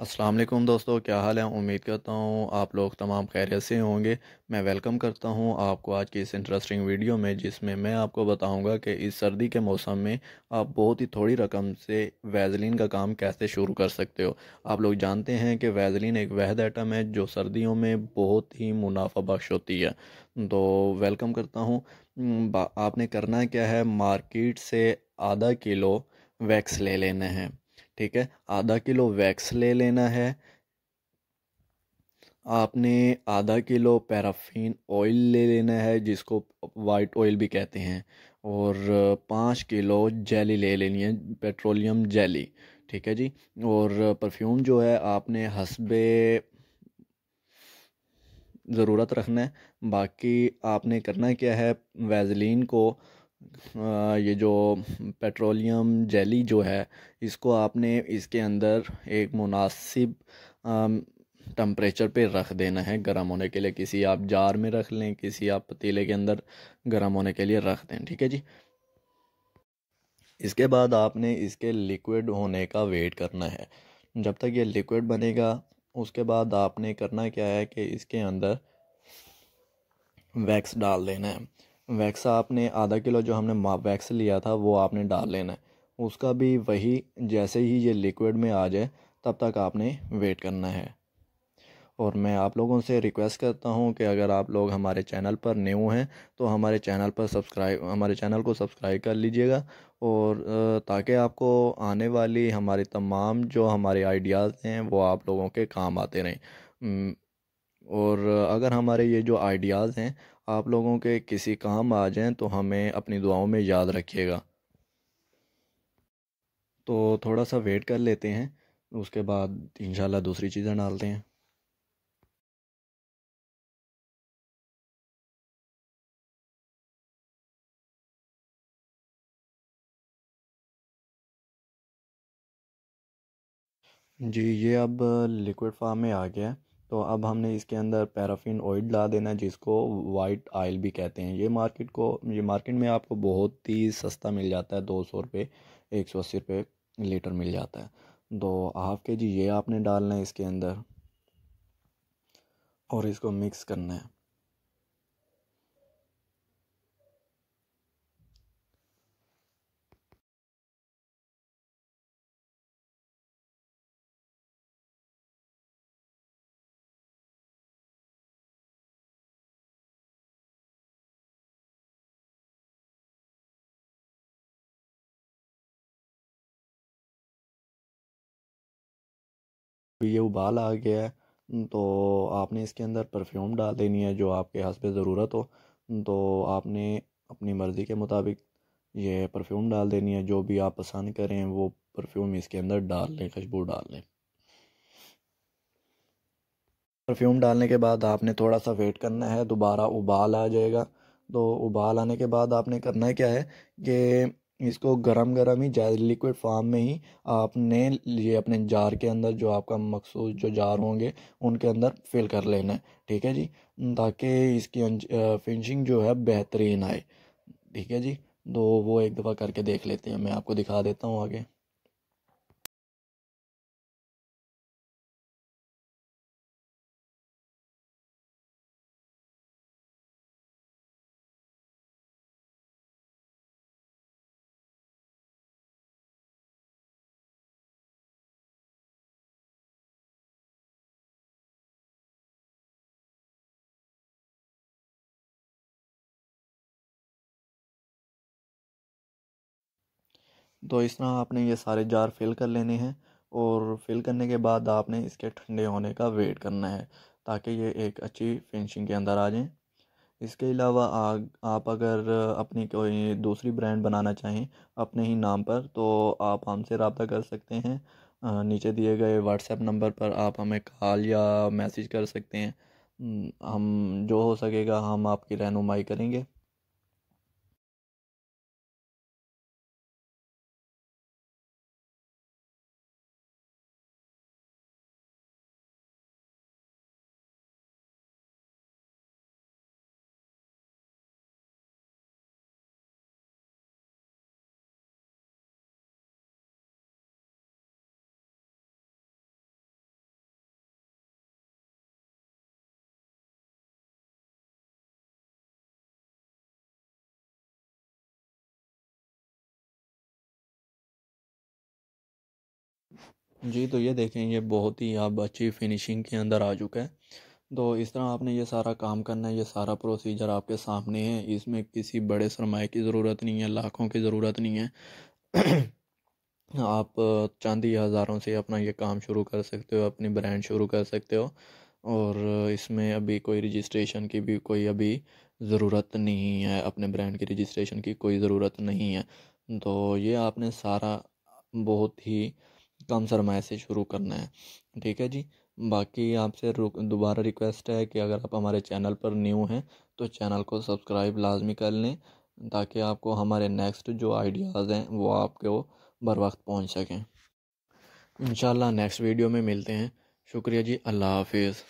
अस्सलाम वालेकुम दोस्तों क्या हाल है उम्मीद करता हूँ आप लोग तमाम खैरियत से होंगे मैं वेलकम करता हूँ आपको आज की इस इंटरेस्टिंग वीडियो में जिसमें मैं आपको बताऊँगा कि इस सर्दी के मौसम में आप बहुत ही थोड़ी रकम से वैजलिन का काम कैसे शुरू कर सकते हो आप लोग जानते हैं कि वैजलिन एक वहद आइटम है जो सर्दियों में बहुत ही मुनाफा बख्श होती है तो वेलकम करता हूँ आपने करना क्या है मार्केट से आधा किलो वैक्स ले लेने हैं ठीक है आधा किलो वैक्स ले लेना है आपने आधा किलो पैराफिन ऑयल ले लेना है जिसको वाइट ऑयल भी कहते हैं और पाँच किलो जेली ले लेनी है पेट्रोलियम जेली ठीक है जी और परफ्यूम जो है आपने हसबे ज़रूरत रखना है बाकी आपने करना क्या है वैजलिन को ये जो पेट्रोलियम जेली जो है इसको आपने इसके अंदर एक मुनासिब टम्परेचर पे रख देना है गर्म होने के लिए किसी आप जार में रख लें किसी आप पतीले के अंदर गर्म होने के लिए रख दें ठीक है जी इसके बाद आपने इसके लिक्विड होने का वेट करना है जब तक ये लिक्विड बनेगा उसके बाद आपने करना क्या है कि इसके अंदर वैक्स डाल देना है वैक्स आपने आधा किलो जो हमने वैक्स लिया था वो आपने डाल लेना है उसका भी वही जैसे ही ये लिक्विड में आ जाए तब तक आपने वेट करना है और मैं आप लोगों से रिक्वेस्ट करता हूँ कि अगर आप लोग हमारे चैनल पर न्यू हैं तो हमारे चैनल पर सब्सक्राइब हमारे चैनल को सब्सक्राइब कर लीजिएगा और ताकि आपको आने वाली हमारे तमाम जो हमारे आइडियाज़ हैं वो आप लोगों के काम आते रहें और अगर हमारे ये जो आइडियाज़ हैं आप लोगों के किसी काम आ जाएं तो हमें अपनी दुआओं में याद रखिएगा तो थोड़ा सा वेट कर लेते हैं उसके बाद इंशाल्लाह दूसरी चीज़ें डालते हैं जी ये अब लिक्विड फार्म में आ गया है तो अब हमने इसके अंदर पैराफिन ऑयल डाल देना है जिसको वाइट आयल भी कहते हैं ये मार्केट को ये मार्केट में आपको बहुत ही सस्ता मिल जाता है दो सौ रुपये एक सौ अस्सी रुपये लीटर मिल जाता है तो हाफ के जी ये आपने डालना है इसके अंदर और इसको मिक्स करना है ये उबाल आ गया है तो आपने इसके अंदर परफ्यूम डाल देनी है जो आपके हसब ज़रूरत हो तो आपने अपनी मर्ज़ी के मुताबिक ये परफ्यूम डाल देनी है जो भी आप पसंद करें वो परफ्यूम इसके अंदर डाल लें खुशबू डाल लें परफ्यूम डालने के बाद आपने थोड़ा सा वेट करना है दोबारा उबाल आ जाएगा तो उबाल आने के बाद आपने करना है क्या है कि इसको गरम गरम ही जैसे लिक्विड फार्म में ही आपने ये अपने जार के अंदर जो आपका मखसूस जो जार होंगे उनके अंदर फिल कर लेना है ठीक है जी ताकि इसकी फिनिशिंग जो है बेहतरीन आए ठीक है जी तो वो एक दफ़ा करके देख लेते हैं मैं आपको दिखा देता हूँ आगे तो इस तरह आपने ये सारे जार फिल कर लेने हैं और फिल करने के बाद आपने इसके ठंडे होने का वेट करना है ताकि ये एक अच्छी फिनिशिंग के अंदर आ जाएं इसके अलावा आप अगर अपनी कोई दूसरी ब्रांड बनाना चाहें अपने ही नाम पर तो आप हमसे रबता कर सकते हैं नीचे दिए गए व्हाट्सएप नंबर पर आप हमें कॉल या मैसेज कर सकते हैं हम जो हो सकेगा हम आपकी रहनुमाई करेंगे जी तो ये देखें ये बहुत ही अब अच्छी फिनिशिंग के अंदर आ चुका है तो इस तरह आपने ये सारा काम करना है ये सारा प्रोसीजर आपके सामने है इसमें किसी बड़े सरमाए की ज़रूरत नहीं है लाखों की ज़रूरत नहीं है आप चांदी हज़ारों से अपना ये काम शुरू कर सकते हो अपनी ब्रांड शुरू कर सकते हो और इसमें अभी कोई रजिस्ट्रेशन की भी कोई अभी ज़रूरत नहीं है अपने ब्रांड की रजिस्ट्रेशन की कोई ज़रूरत नहीं है तो ये आपने सारा बहुत ही कम सरमाए से शुरू करना है ठीक है जी बाकी आपसे दोबारा रिक्वेस्ट है कि अगर आप हमारे चैनल पर न्यू हैं तो चैनल को सब्सक्राइब लाजमी कर लें ताकि आपको हमारे नेक्स्ट जो आइडियाज़ हैं वो आपको बर वक्त पहुँच सकें इन नेक्स्ट वीडियो में मिलते हैं शुक्रिया जी अल्लाह हाफिज़